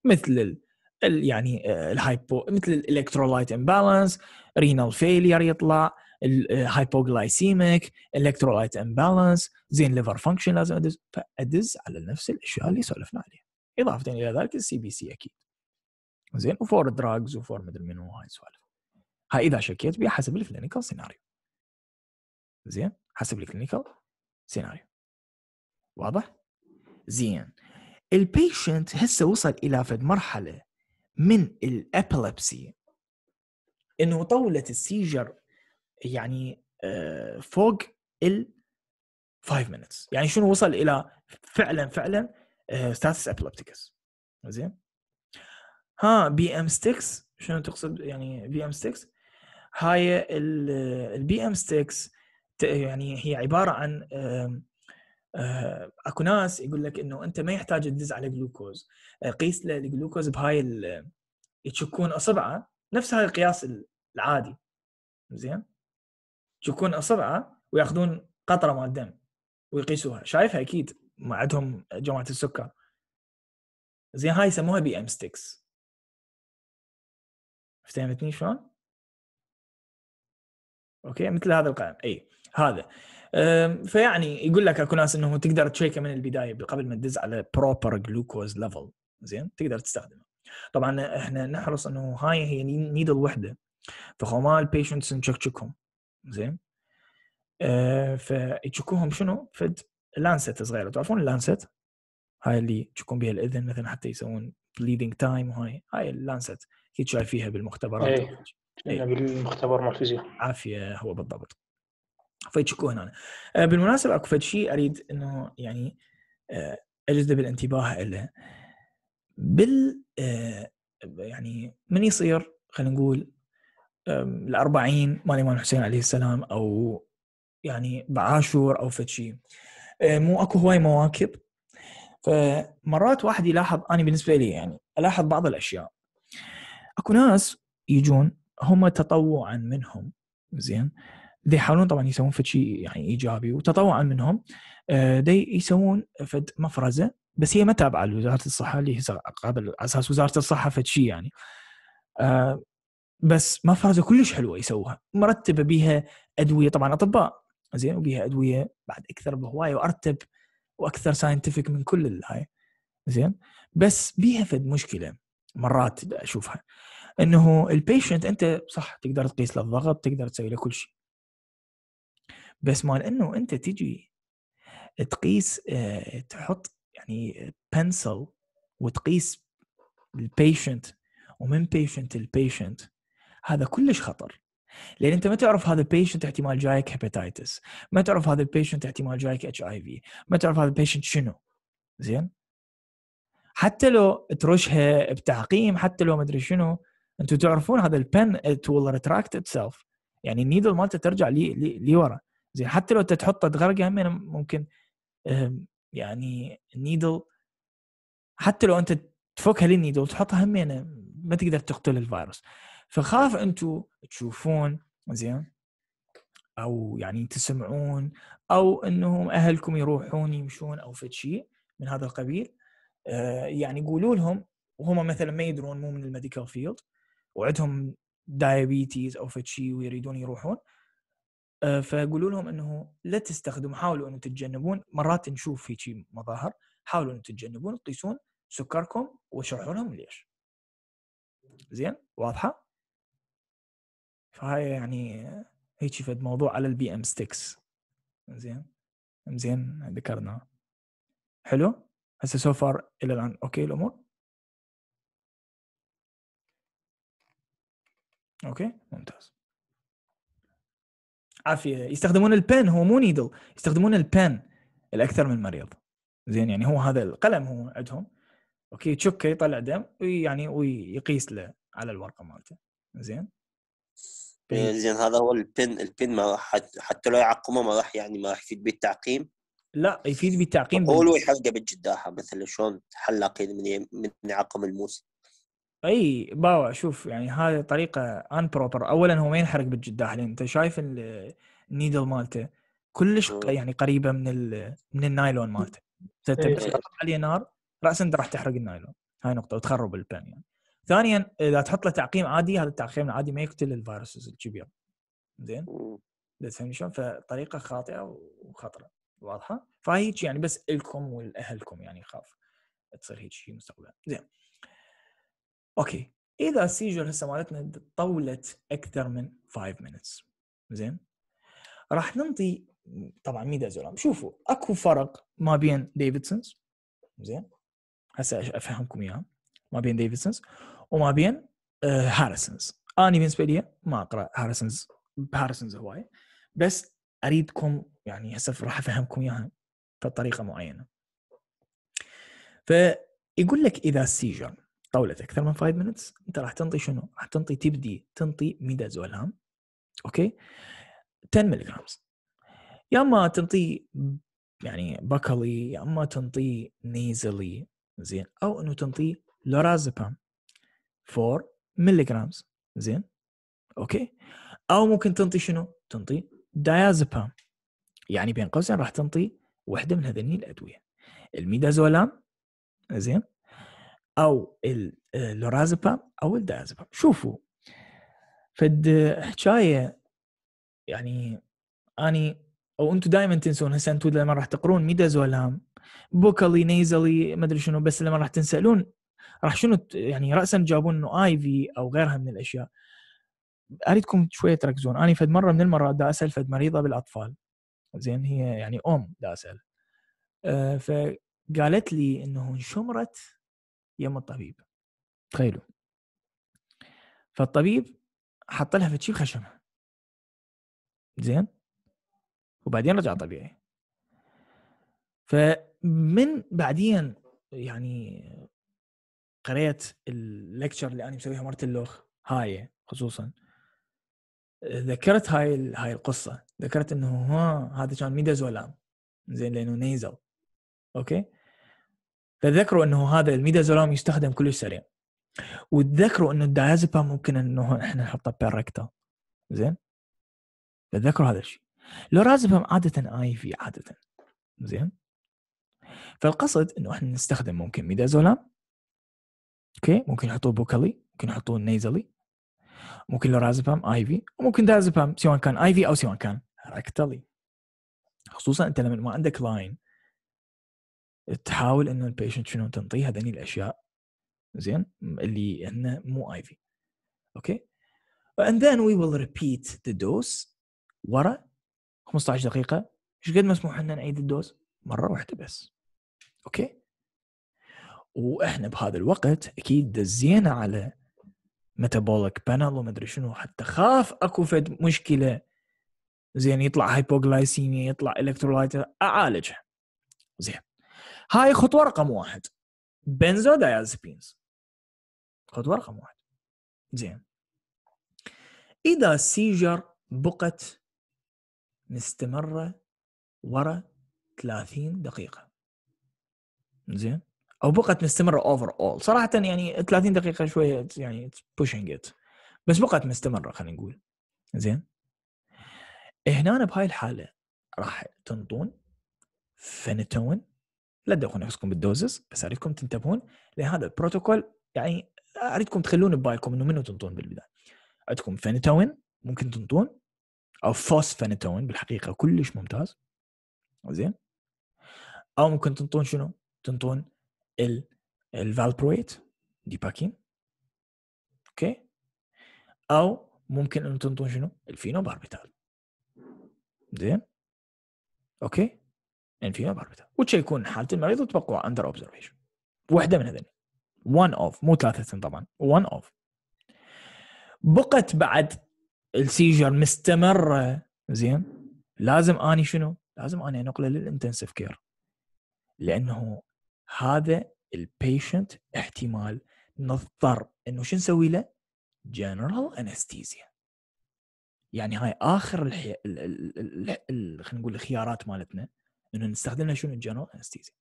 مثل ال يعني آه، الهايبو مثل الالكترولايت امبالانس رينال فيلير يطلع الهايبوغلايسيميك الكترولايت امبالانس زين ليفر فانكشن لازم ادز فادز على نفس الاشياء اللي سولفنا عليها اضافه الى ذلك السي بي سي اكيد زين وفور دراجز وفور مدري منو هاي السوالف هاي اذا شكيت بها حسب الكلينيكال سيناريو زين حسب الكلينيكال سيناريو واضح؟ زين البيشنت هسه وصل الى فد مرحله من الابيلبسي انه طولت السيجر يعني آه، فوق ال 5 minutes يعني شنو وصل الى فعلا فعلا ستاتس آه، ابلوبتيكس زين ها بي ام 6 شنو تقصد يعني بي ام 6 هاي البي ام 6 يعني هي عباره عن آه، اكو ناس يقول لك انه انت ما يحتاج تدز على جلوكوز قيس له الجلوكوز بهاي يتشكون اصبعه نفس هاي القياس العادي زين تكون اصبعه وياخذون قطره مال الدم ويقيسوها شايفها اكيد ما عندهم جماعه السكر زين هاي يسموها بي ام ستكس فهمتني شلون؟ اوكي مثل هذا القلم اي هذا فيعني يقول لك اكو ناس انه تقدر تشيكه من البدايه قبل ما تدز على بروبر جلوكوز ليفل زين تقدر تستخدمه طبعا احنا نحرص انه هاي هي نيدل وحده فخمال بيشنتس البيشنتس نشكشكهم زين آه فتشكوهم شنو فد لانست صغيره تعرفون اللانست هاي اللي تشكون بها الاذن مثلا حتى يسوون بليدنج تايم وهاي هاي اللانست اكيد شايفيها بالمختبرات اي أيه. بالمختبر مال الفيزياء عافيه هو بالضبط فيتشكوا هنا آه بالمناسبه اكو فد شيء اريد انه يعني آه اجذب الانتباه له بال آه يعني من يصير خلينا نقول الأربعين مال الإمام الحسين عليه السلام أو يعني بعاشور أو شيء آه، مو أكو هواي مواكب فمرات واحد يلاحظ أنا بالنسبة لي يعني ألاحظ بعض الأشياء أكو ناس يجون هم تطوعا منهم زين دي يحاولون طبعا يسوون فد شيء يعني ايجابي وتطوعا منهم دي آه، يسوون فد مفرزه بس هي ما تابعه لوزاره الصحه اللي هي على اساس وزاره الصحه فد شيء يعني آه، بس مفازه كلش حلوه يسووها مرتبه بيها ادويه طبعا اطباء زين وبيها ادويه بعد اكثر بهوايه وارتب واكثر ساينتفك من كل هاي زين بس بيها فد مشكله مرات اشوفها انه البيشنت انت صح تقدر تقيس له الضغط تقدر تسوي له كل شيء بس مال انه انت تجي تقيس آه، تحط يعني بنسل وتقيس البيشنت ومن بيشنت لبيشنت هذا كلش خطر لان انت ما تعرف هذا البيشنت احتمال جايك هيباتيتس ما تعرف هذا البيشنت احتمال جايك اتش اي في ما تعرف هذا البيشنت شنو زين حتى لو ترشها بتعقيم حتى لو ما ادري شنو انتم تعرفون هذا البن ات ويل ريتراكت اتسلف يعني النيدل مالته ترجع لي لي, لي ورا زين حتى لو انت تحطه تغرق ممكن يعني النيدل حتى لو انت تفكها للنيدل وتحطها همينه ما تقدر تقتل الفيروس فخاف انتم تشوفون زين او يعني تسمعون او انهم اهلكم يروحون يمشون او فد شيء من هذا القبيل آه، يعني قولوا لهم وهم مثلا ما يدرون مو من الميديكال فيلد وعندهم دايابيتيز او فد شيء ويريدون يروحون آه، فقولوا لهم انه لا تستخدموا حاولوا انه تتجنبون مرات نشوف في شيء مظاهر حاولوا انه تتجنبون تقيسون سكركم وشرحوا لهم ليش زين واضحه فهاي يعني هيك في الموضوع على البي ام ستكس زين زين ذكرناه حلو هسه سو فار الى الان اوكي الامور اوكي ممتاز عافيه يستخدمون البن هو مو نيدل يستخدمون البن الاكثر من المريض زين يعني هو هذا القلم هو عندهم اوكي تشكه يطلع دم ويعني ويقيس له على الورقه مالته زين يعني زين هذا هو البن البن ما راح حتى لو يعقمه ما راح يعني ما راح يفيد بالتعقيم لا يفيد بالتعقيم هو لو يحرقه بالجداحه مثلا شلون حلاق من من يعقم الموس اي باوع شوف يعني هذه طريقه ان بروبر اولا هو ما ينحرق بالجداحه لان انت شايف النيدل مالته كلش يعني قريبه من من النايلون مالته انت إيه. تبي عليه نار راسا راح تحرق النايلون هاي نقطه وتخرب البن يعني ثانيا اذا تحط له تعقيم عادي هذا التعقيم العادي ما يقتل الفيروسز الكبير زين تفهمني شلون فطريقه خاطئه وخطره واضحه فهيك يعني بس الكم والاهلكم يعني خاف تصير هيك شيء مستقبلا زين اوكي اذا السيجر هسه مالتنا طولت اكثر من 5 minutes زين راح ننطي طبعا زولام شوفوا اكو فرق ما بين ديفيدسونز زين هسه افهمكم اياها ما بين ديفيدسونز وما بين آه، هاريسونز انا بالنسبه لي ما اقرا هاريسونز بهاريسونز هوايه بس اريدكم يعني هسه راح افهمكم اياها بطريقه معينه فيقول لك اذا السيجر طولت اكثر من 5 minutes انت راح تنطي شنو؟ راح تنطي تبدي تنطي ميدازولام اوكي 10 ملغ يا اما تنطي يعني بكلي يا اما تنطي نيزلي زين او انه تنطي لورازبام 4 ملغ زين اوكي او ممكن تنطي شنو؟ تنطي دايازبام يعني بين قوسين راح تنطي وحده من هذين الادويه الميدازولام زين او اللورازبام او الدايازبام شوفوا فد حكايه يعني اني او انتم دائما تنسون هسه انتم لما راح تقرون ميدازولام بوكالي نيزلي ما ادري شنو بس لما راح تنسالون راح شنو يعني راسا جابون انه ايفي او غيرها من الاشياء اريدكم شويه تركزون انا فد مره من المرات دا اسال فد مريضه بالاطفال زين هي يعني ام دا اسال أه فقالت لي انه انشمرت يم الطبيب تخيلوا فالطبيب حط لها فد شيء بخشمها زين وبعدين رجع طبيعي فمن بعدين يعني قريت الليكتشر اللي انا مسويها مرت اللوخ هاي خصوصا ذكرت هاي هاي القصه ذكرت انه ها هذا كان ميدازولام زين لانه نيزل اوكي فذكروا انه هذا الميدازولام يستخدم كلش سريع وتذكروا انه الدايازيبام ممكن انه احنا نحطه بيركتا زين تذكروا هذا الشيء رازبام عاده اي في عاده زين فالقصد انه احنا نستخدم ممكن ميدازولام اوكي ممكن يحطوه بوكالي ممكن يحطوه نيزلي ممكن لورازبام اي في وممكن دازبام سواء كان اي في او سواء كان راكتالي خصوصا انت لما ما عندك لاين تحاول انه البيشنت شنو تنطيه هذني الاشياء زين اللي انه مو اي في اوكي and then we will repeat the dose ورا 15 دقيقه ايش قد مسموح لنا نعيد الدوز مره واحده بس اوكي واحنا بهذا الوقت اكيد دزينا على ميتابوليك بانل ادري شنو حتى خاف اكو فد مشكله زين يطلع هايبوغلايسيميا يطلع الكترولايت اعالجها زين هاي خطوه رقم واحد دايازبينز خطوه رقم واحد زين اذا السيجر بقت مستمره ورا 30 دقيقه زين او بقت مستمره اوفر اول صراحه يعني 30 دقيقه شويه يعني بوشنج ات بس بقت مستمره خلينا نقول زين هنا بهاي الحاله راح تنطون فنتون لا تدخلون نفسكم بالدوزز بس اريدكم تنتبهون لهذا البروتوكول يعني اريدكم تخلون ببالكم انه منو تنطون بالبدايه عندكم فنتون ممكن تنطون او فوس فنتون بالحقيقه كلش ممتاز زين او ممكن تنطون شنو؟ تنطون ال الفالبرويت ديباكين اوكي او ممكن ان تنطون شنو الفينو باربيتال زين اوكي الفينو باربيتال وتشيكون حاله المريض وتبقوا اندر اوبزرفيشن واحده من هذين وان اوف مو ثلاثه طبعا وان اوف بقت بعد السيجر مستمره زين لازم اني شنو؟ لازم اني انقله للانتنسيف كير لانه هذا البيشنت احتمال نضطر انه شو نسوي له؟ جنرال انستيزيا يعني هاي اخر خلينا نقول الخيارات مالتنا انه نستخدم لها شنو الجنرال انستيزيا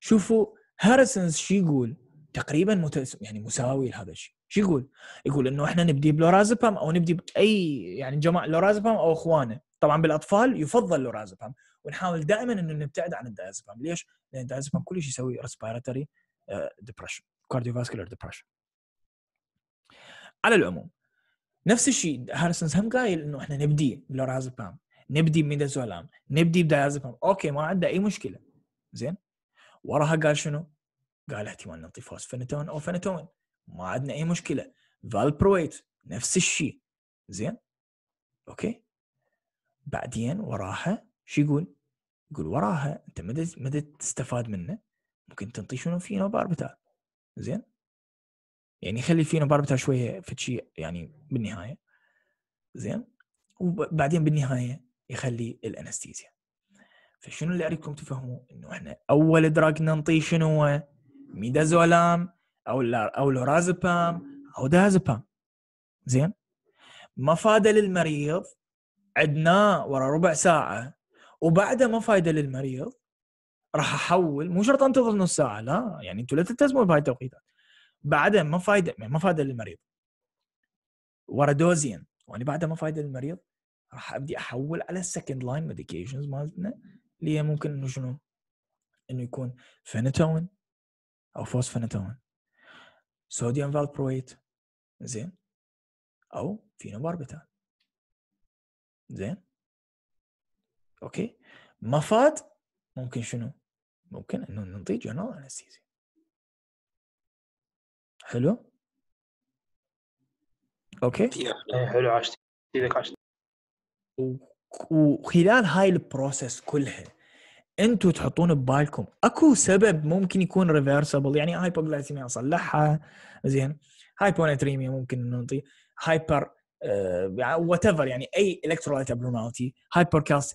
شوفوا هارسنز شو يقول تقريبا متس... يعني مساوي لهذا الشيء شو يقول؟ يقول انه احنا نبدي بلورازبام او نبدي باي يعني جماعه لورازبام او اخوانه طبعا بالاطفال يفضل لورازبام ونحاول دائما انه نبتعد عن الدايزبام ليش؟ لان كل كلش يسوي ريسبيرتوري ديبرشن كارديوفاسكولار ديبرشن على العموم نفس الشيء هارسونز هم قايل انه احنا نبدي بلورازبام نبدي بميدازولام نبدي بدايزبام اوكي ما عنده اي مشكله زين وراها قال شنو؟ قال احتمال نعطي فوسفينتون او فينتون ما عندنا اي مشكله فالبرويت نفس الشيء زين اوكي بعدين وراها شو يقول؟ يقول وراها انت مدى تستفاد منه ممكن تنطي شنو فينو باربتال زين يعني خلي فينو باربتال شويه فتشي يعني بالنهايه زين وبعدين بالنهايه يخلي الانستيزيا فشنو اللي اريدكم تفهموا انه احنا اول دراج ننطي شنو هو ميدازولام او او لورازبام او دازبام زين مفاده للمريض عدناه ورا ربع ساعه وبعدها ما فايده للمريض راح احول مو شرط انتظر نص ساعه لا يعني انتم لا تلتزمون بهاي التوقيتات بعدها ما فايده يعني ما فايده للمريض ورا دوزين واني يعني بعدها ما فايده للمريض راح ابدي احول على السكند لاين ميديكيشنز مالتنا اللي هي ممكن انه شنو؟ انه يكون فينيتون او فوسفينيتون صوديوم فالبرويت زين او فينوباربيتال زين اوكي ما فات ممكن شنو؟ ممكن انه نعطيه جنرال انستيزيا حلو؟ اوكي؟ إيه، حلو عشت عشت وخلال هاي البروسيس كلها انتم تحطون ببالكم اكو سبب ممكن يكون ريفرسبل يعني هايبوغلايسيميا اصلحها زين هايبوناتريميا ممكن نعطي هايبر وات آه، ايفر يعني اي الكترولايت ابنورماليتي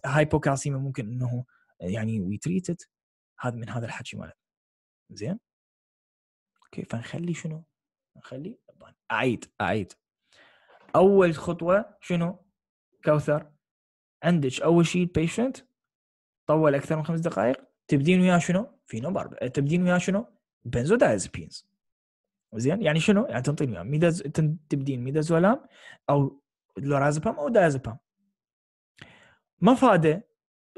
هايبوكالسيما ممكن انه يعني وي تريت هذا من هذا الحكي ماله زين اوكي فنخلي شنو؟ نخلي اعيد اعيد اول خطوه شنو؟ كوثر عندك اول شيء البيشنت طول اكثر من خمس دقائق تبدين وياه شنو؟ فينو بارب تبدين وياه شنو؟ بنزودايزبينز زين يعني شنو؟ يعني تنطيني اياهم ميداز تبدين ميدازولام او لورازبام او دازبام مفاده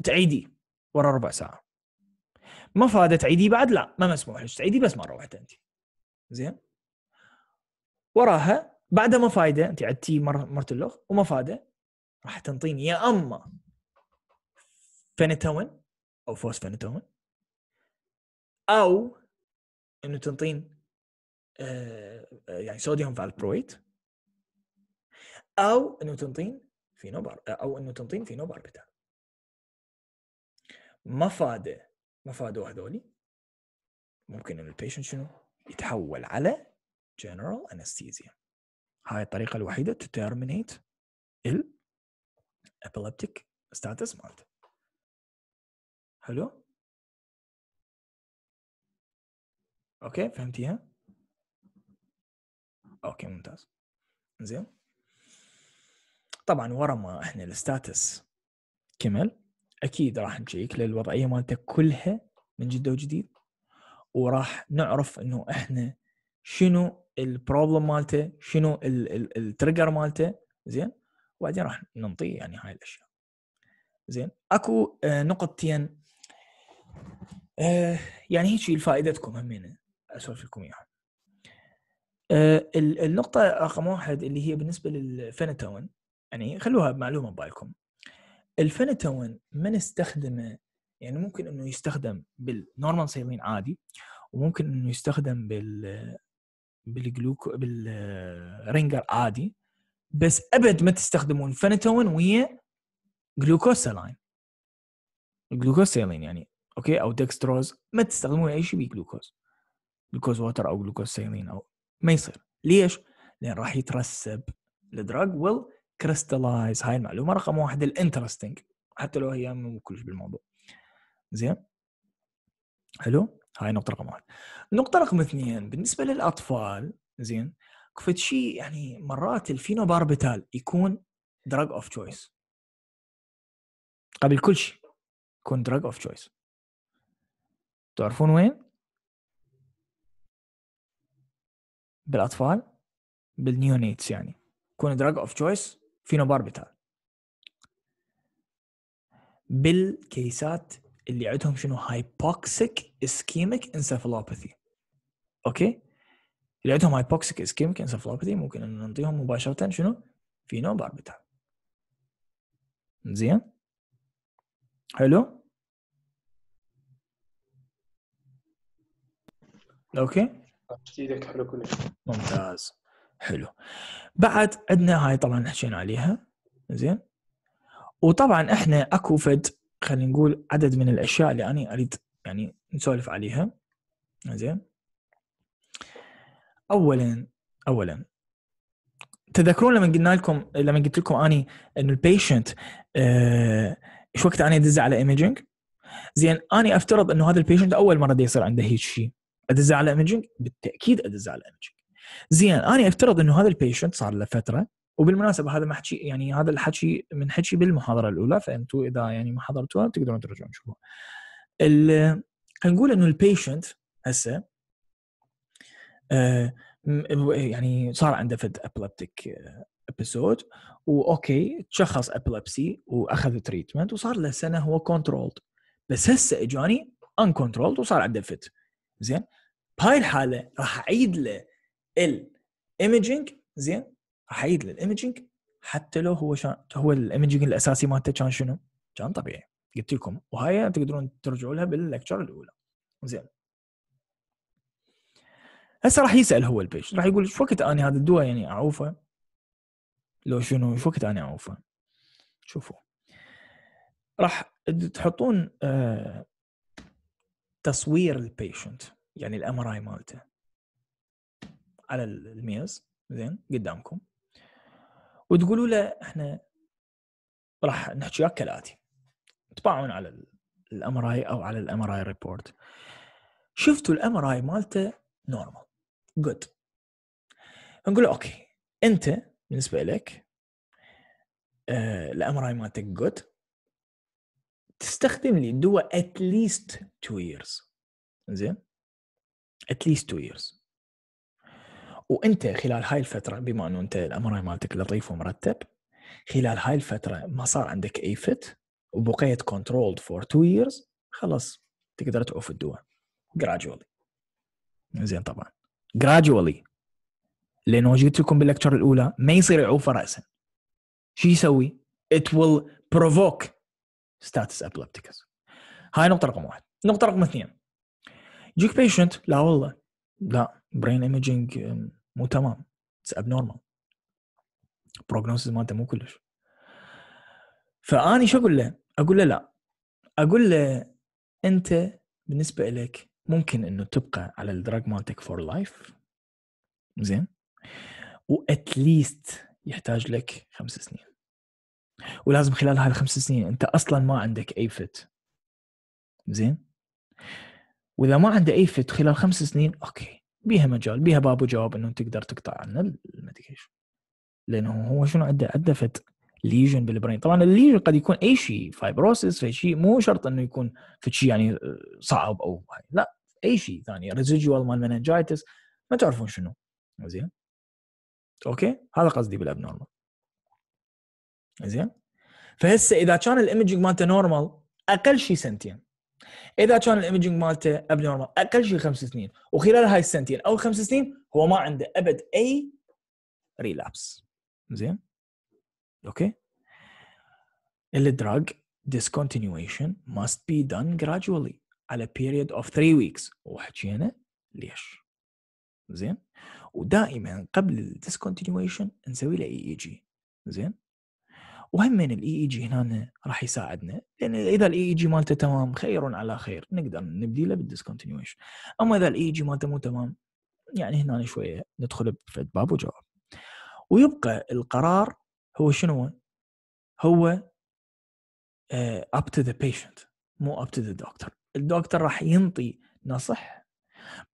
تعيدي ورا ربع ساعه مفاده تعيدي بعد لا ما مسموح لك تعيدي بس مره واحده انت زين وراها ما فايده انت عدتي مره اللغ ومفاده راح تنطيني يا اما فينيتون او فينيتون او انه تنطين آه، يعني صوديوم فالبرويت او انه تنطين فينوبار او انه تنطين ما فاد ما مفاده هذولي ممكن ان البيشنت شنو يتحول على جنرال انستيزيا هاي الطريقه الوحيده تو تيرمينيت الابيليبتيك ستاتس مالته حلو اوكي فهمتيها اوكي ممتاز زين طبعا ورا ما احنا الستاتس كمل اكيد راح نجيك للوضعيه مالتك كلها من جد وجديد وراح نعرف انه احنا شنو البروبلم مالته شنو التريجر مالته زين وبعدين راح ننطيه يعني هاي الاشياء زين اكو آه، نقطتين آه، يعني هيك تكون همين اسولف لكم اياها آه، النقطة رقم واحد اللي هي بالنسبة للفينتون يعني خلوها معلومة ببالكم الفينتون ما نستخدمه يعني ممكن انه يستخدم بالنورمال سيرين عادي وممكن انه يستخدم بال بالجلوكو بالرينجر عادي بس ابد ما تستخدمون فينتون ويا جلوكوسالين جلوكوسالين يعني اوكي او دكستروز ما تستخدمون اي شيء بجلوكوز جلوكوز جلوكوز ووتر او جلوكوز سيلين او ما يصير ليش؟ لان راح يترسب الدراج ويل كريستلايز هاي المعلومه رقم واحد الانترستنج حتى لو هي مو كلش بالموضوع زين حلو هاي نقطه رقم واحد النقطه رقم اثنين بالنسبه للاطفال زين فد شيء يعني مرات الفينوباربيتال يكون دراج اوف تشويس قبل كل شيء يكون دراج اوف تشويس تعرفون وين؟ بالاطفال بالنيونيتس يعني يكون دراج اوف تشويس فينوباربيتال بالكيسات اللي عندهم شنو هايبوكسيك اسكيميك انسفالوباثي اوكي اللي عندهم هايبوكسيك اسكيميك انسفالوباثي ممكن ان نعطيهم مباشره شنو فينوباربيتال زين حلو اوكي ايدك حلو كلش ممتاز حلو بعد عندنا هاي طبعا حكينا عليها زين وطبعا احنا اكو فد خلينا نقول عدد من الاشياء اللي انا اريد يعني نسولف عليها زين اولا اولا تذكرون لما قلنا لكم لما قلت لكم اني انه البيشنت آه، ايش وقت اني ادز على ايمجنج زين اني افترض انه هذا البيشنت اول مره دي يصير عنده هيك شيء ادز على ايمجنج بالتاكيد ادز على ايمجنج زين انا افترض انه هذا البيشنت صار له فتره وبالمناسبه هذا محكي يعني هذا الحكي من حكي بالمحاضره الاولى فانتم اذا يعني ما حضرتوها تقدرون ترجعون تشوفوها خلينا نقول انه البيشنت هسه آه يعني صار عنده فد ابلبتيك ابيسود آه، واوكي تشخص ابلبسي واخذ تريتمنت وصار له سنه هو كنترولد بس هسه اجاني ان كنترولد وصار عنده فت زين بهاي الحاله راح اعيد له الايمجنج زين راح اعيد له الايمجنج حتى لو هو شان هو الايمجنج الاساسي مالته كان شنو؟ كان طبيعي قلت لكم وهاي تقدرون ترجعوا لها باللكتشر الاولى زين هسه راح يسال هو البيش راح يقول شو وقت اني هذا الدواء يعني اعوفه لو شنو شو وقت اني اعوفه شوفوا راح تحطون آه، تصوير البيشنت يعني الام ار اي مالته على الميز زين قدامكم وتقولوا له احنا راح نحكي وياك كالاتي تباعون على الام ار اي او على الام ار اي ريبورت شفتوا الام ار اي مالته نورمال جود نقول اوكي انت بالنسبه لك الام ار اي مالتك جود تستخدم لي الدواء اتليست 2 ييرز زين اتليست تو ييرز وانت خلال هاي الفتره بما انه انت الامر مالتك لطيف ومرتب خلال هاي الفتره ما صار عندك اي فت وبقيت كنترولد فور تو ييرز خلاص تقدر تعوف الدواء جراجولي زين طبعا جراجولي لانه جيت لكم باللكتشر الاولى ما يصير يعوفه راسا شو يسوي؟ it will provoke status epilepticus هاي نقطه رقم واحد نقطه رقم اثنين يجيك بيشنت لا والله لا برين ايمجينج مو تمام اتس اب نورمال بروجنوسز مالته مو كلش فاني شو اقول له؟ اقول له لا اقول له انت بالنسبه لك ممكن انه تبقى على الدراج مالتك فور لايف زين واتليست يحتاج لك خمس سنين ولازم خلال هاي الخمس سنين انت اصلا ما عندك اي فت زين واذا ما عنده اي فت خلال خمس سنين اوكي بيها مجال بيها باب وجواب انه تقدر تقطع عنه المديكيشن لانه هو شنو عنده عنده فت ليجن بالبرين طبعا الليجن قد يكون اي شيء فايبروسيس في شيء مو شرط انه يكون في شيء يعني آه، صعب او لا اي شيء ثاني ريزيجوال مال مننجايتس ما تعرفون شنو زين اوكي هذا قصدي بالابنورمال زين فهسه اذا كان الايمجنج مالته نورمال اقل شيء سنتين اذا كان الايمجنج مالته اب نورمال اقل شيء خمس سنين وخلال هاي السنتين او الخمس سنين هو ما عنده ابد اي ريلابس زين اوكي الدراج discontinuation must be done gradually على period of 3 weeks وحكينا ليش زين ودائما قبل الديسكونتينيويشن نسوي له اي اي جي زين وهم من الاي اي e جي e هنا راح يساعدنا لان اذا الاي اي e جي مالته تمام خير على خير نقدر نبديله بالديسكونتينيويشن اما اذا الاي اي جي مالته مو تمام يعني هنا شويه ندخل بفد باب وجواب ويبقى القرار هو شنو هو اب تو ذا بيشنت مو اب تو ذا دكتور الدكتور راح ينطي نصح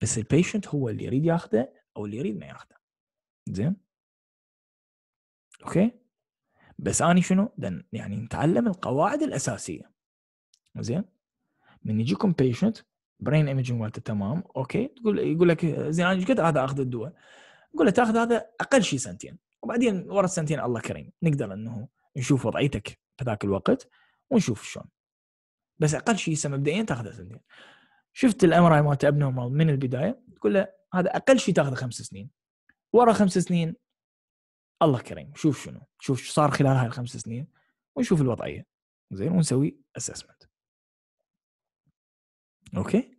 بس البيشنت هو اللي يريد ياخذه او اللي يريد ما ياخذه زين اوكي بس اني شنو؟ يعني نتعلم القواعد الاساسيه زين من يجيكم بيشنت برين ايمجنج مالته تمام اوكي تقول يقول لك زين انا ايش قد هذا اخذ الدواء نقول له تاخذ هذا اقل شيء سنتين وبعدين ورا السنتين الله كريم نقدر انه نشوف وضعيتك في ذاك الوقت ونشوف شلون بس اقل شيء هسه مبدئيا تاخذ سنتين شفت الامر مالته ابنورمال من البدايه تقول له هذا اقل شيء تاخذه خمس سنين ورا خمس سنين الله كريم شوف شنو شوف شو صار خلال هاي الخمس سنين ونشوف الوضعيه زين ونسوي اسسمنت اوكي